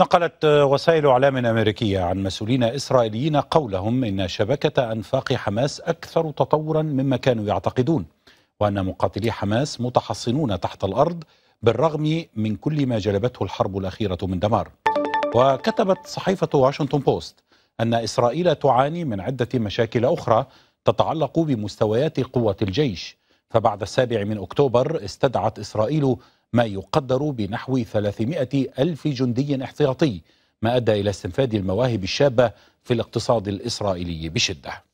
نقلت آه، وسائل اعلام امريكيه عن مسؤولين اسرائيليين قولهم ان شبكه انفاق حماس اكثر تطورا مما كانوا يعتقدون وان مقاتلي حماس متحصنون تحت الارض بالرغم من كل ما جلبته الحرب الاخيره من دمار. وكتبت صحيفه واشنطن بوست ان اسرائيل تعاني من عده مشاكل اخرى تتعلق بمستويات قوه الجيش فبعد السابع من اكتوبر استدعت اسرائيل ما يقدر بنحو 300 ألف جندي احتياطي ما أدى إلى استنفاد المواهب الشابة في الاقتصاد الإسرائيلي بشدة